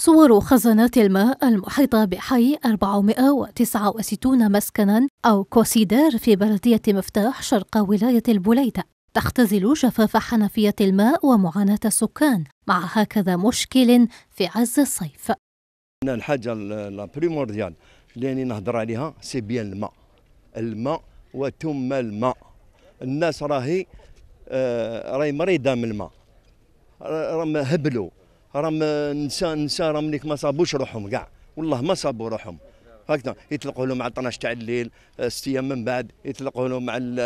صور خزانات الماء المحيطة بحي 469 مسكنا أو كوسيدار في بلدية مفتاح شرق ولاية البليدة تختزل جفاف حنفية الماء ومعاناة السكان مع هكذا مشكل في عز الصيف الحاجة البريمورديال اللي نهضر عليها سي بيان الماء الماء وثم الماء الناس راهي آه، راهي مريضة من الماء راهم هبلوا راهم نسا نسا راهم مليك ما صابوش روحهم كاع والله ما صابوا روحهم هكذا يطلقوا لهم على 12 تاع الليل ست ايام من بعد يطلقوا لهم على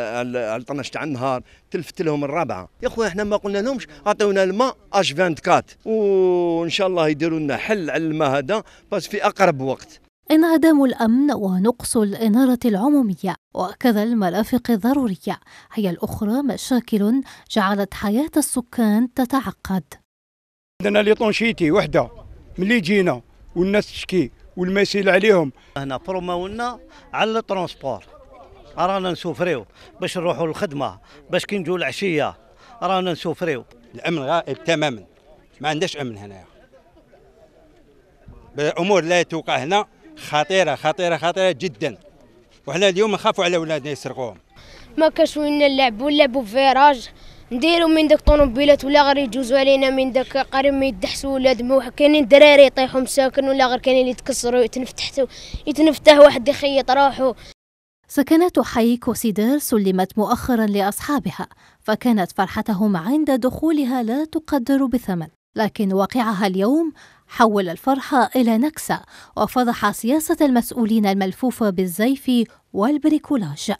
12 تاع النهار تلفت لهم الرابعه يا خويا احنا ما قلنا لهمش عطيونا الماء اش 24 وان شاء الله يديروا لنا حل على الماء هذا بس في اقرب وقت انعدام الأمن ونقص الإنارة العمومية وكذا المرافق الضرورية هي الأخرى مشاكل جعلت حياة السكان تتعقد عندنا لي طونشيتي وحده ملي جينا والناس تشكي والمسيل عليهم هنا بروماونا على الترونسبور رانا نسوفريو باش نروحوا للخدمه باش كي نجوا العشيه رانا نسوفريو الامن غائب تماما ما عندناش امن هنايا امور لا توقع هنا خطيره خطيره خطيره جدا وحنا اليوم نخافوا على ولادنا يسرقوهم ما كاش وين نلعبوا نلعبوا فيراج نديرو من داك الطونوبيلات ولا غير يجوزو علينا من داك قريب ما يدحسو ولا دموع كاينين دراري يطيحو مساكن ولا غير كاينين اللي يتكسروا يتنفتحو يتنفتح واحد يخيط روحو سكنات حي كوسيدار سلمت مؤخرا لأصحابها فكانت فرحتهم عند دخولها لا تقدر بثمن لكن واقعها اليوم حول الفرحة إلى نكسة وفضح سياسة المسؤولين الملفوفة بالزيف والبريكولاج